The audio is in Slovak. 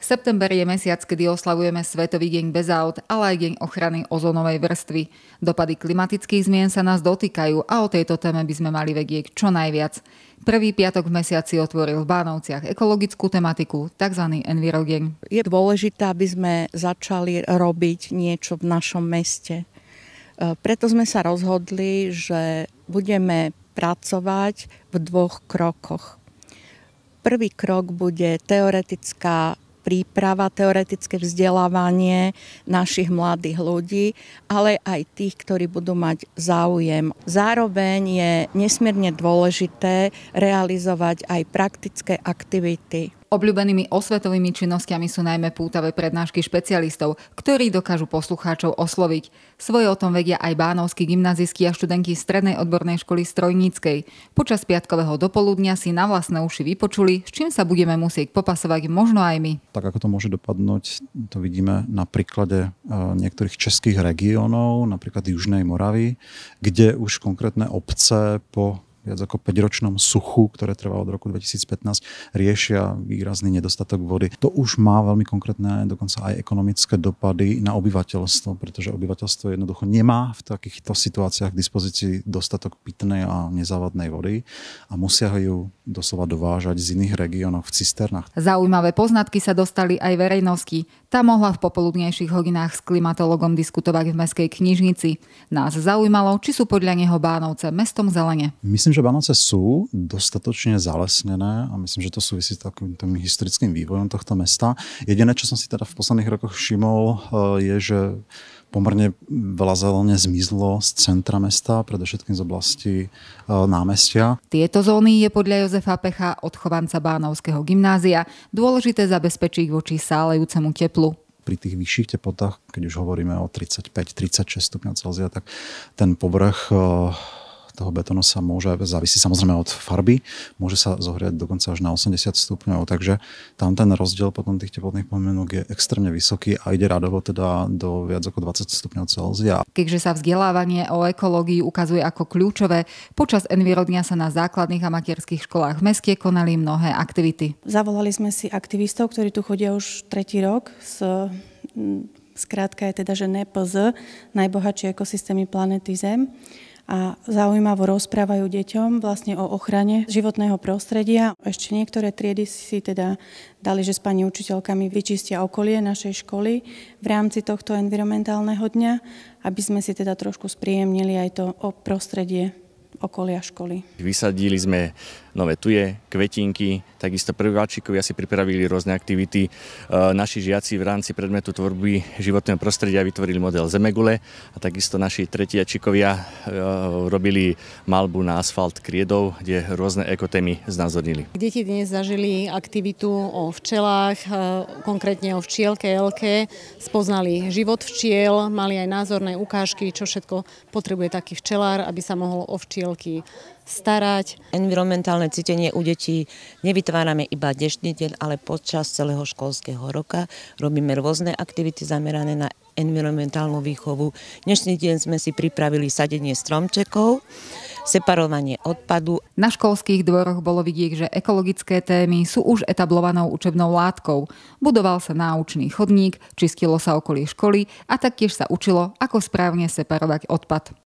September je mesiac, kedy oslavujeme Svetový deň bez aut, ale aj deň ochrany ozonovej vrstvy. Dopady klimatických zmien sa nás dotýkajú a o tejto téme by sme mali vedieť čo najviac. Prvý piatok v mesiaci otvoril v Bánovciach ekologickú tematiku, tzv. Envirogen. Je dôležité, aby sme začali robiť niečo v našom meste. E, preto sme sa rozhodli, že budeme pracovať v dvoch krokoch. Prvý krok bude teoretická príprava, teoretické vzdelávanie našich mladých ľudí, ale aj tých, ktorí budú mať záujem. Zároveň je nesmierne dôležité realizovať aj praktické aktivity. Obľúbenými osvetovými činnosťami sú najmä pútavé prednášky špecialistov, ktorí dokážu poslucháčov osloviť. Svoje o tom vedia aj bánovskí gymnazisti a študenti Strednej odbornej školy Strojníckej. Počas piatkového dopoludnia si na vlastné uši vypočuli, s čím sa budeme musieť popasovať možno aj my. Tak ako to môže dopadnúť, to vidíme na príklade e, niektorých českých regiónov, napríklad Južnej Moravy, kde už konkrétne obce po viac ako 5-ročnom suchu, ktoré trvá od roku 2015, riešia výrazný nedostatok vody. To už má veľmi konkrétne, dokonca aj ekonomické dopady na obyvateľstvo, pretože obyvateľstvo jednoducho nemá v takýchto situáciách k dispozícii dostatok pitnej a nezávadnej vody a musia ju doslova dovážať z iných regiónov v cisternách. Zaujímavé poznatky sa dostali aj verejnosti. Tá mohla v popoludnejších hodinách s klimatologom diskutovať v Mestskej knižnici. Nás zaujímalo, či sú podľa neho Bánovce mestom zelene. Myslím, myslím, že Vianoce sú dostatočne zalesnené a myslím, že to súvisí s takým tým historickým vývojom tohto mesta. Jediné, čo som si teda v posledných rokoch všimol, eh, je, že pomerne veľa zelene zmizlo z centra mesta, predovšetkým z oblasti eh, námestia. Tieto zóny je podľa Jozefa Pecha, odchovanca Bánovského gymnázia, dôležité zabezpečiť voči sálejúcemu teplu pri tých vyšších teplotách, keď už hovoríme o 35-36 stupňov Celzia, tak ten povrch eh, toho betónu sa môže, závisí samozrejme od farby, môže sa zohriať dokonca až na 80 stupňov, takže tam ten rozdiel potom tých teplotných pomienok je extrémne vysoký a ide radovo teda do viac ako 20 stupňov Celzia. Keďže sa vzdelávanie o ekológii ukazuje ako kľúčové, počas Envirodnia sa na základných a materských školách v meste konali mnohé aktivity. Zavolali sme si aktivistov, ktorí tu chodia už tretí rok s Skrátka mm, je teda, že NPZ, najbohatšie ekosystémy planety Zem a zaujímavo rozprávajú deťom vlastne o ochrane životného prostredia. Ešte niektoré triedy si teda dali, že s pani učiteľkami vyčistia okolie našej školy v rámci tohto environmentálneho dňa, aby sme si teda trošku spríjemnili aj to o prostredie okolia školy. Vysadili sme nové tuje, kvetinky, takisto prváčikovia si pripravili rôzne aktivity. E, naši žiaci v rámci predmetu tvorby životného prostredia vytvorili model zemegule a takisto naši tretiačikovia e, robili malbu na asfalt kriedov, kde rôzne ekotémy znázornili. Deti dnes zažili aktivitu o včelách, e, konkrétne o včielke Elke, spoznali život včiel, mali aj názorné ukážky, čo všetko potrebuje taký včelár, aby sa mohol o včielky starať. Environmentálne cítenie u detí nevytvárame iba dnešný deň, ale počas celého školského roka robíme rôzne aktivity zamerané na environmentálnu výchovu. Dnešný deň sme si pripravili sadenie stromčekov, separovanie odpadu. Na školských dvoroch bolo vidieť, že ekologické témy sú už etablovanou učebnou látkou. Budoval sa náučný chodník, čistilo sa okolie školy a taktiež sa učilo, ako správne separovať odpad.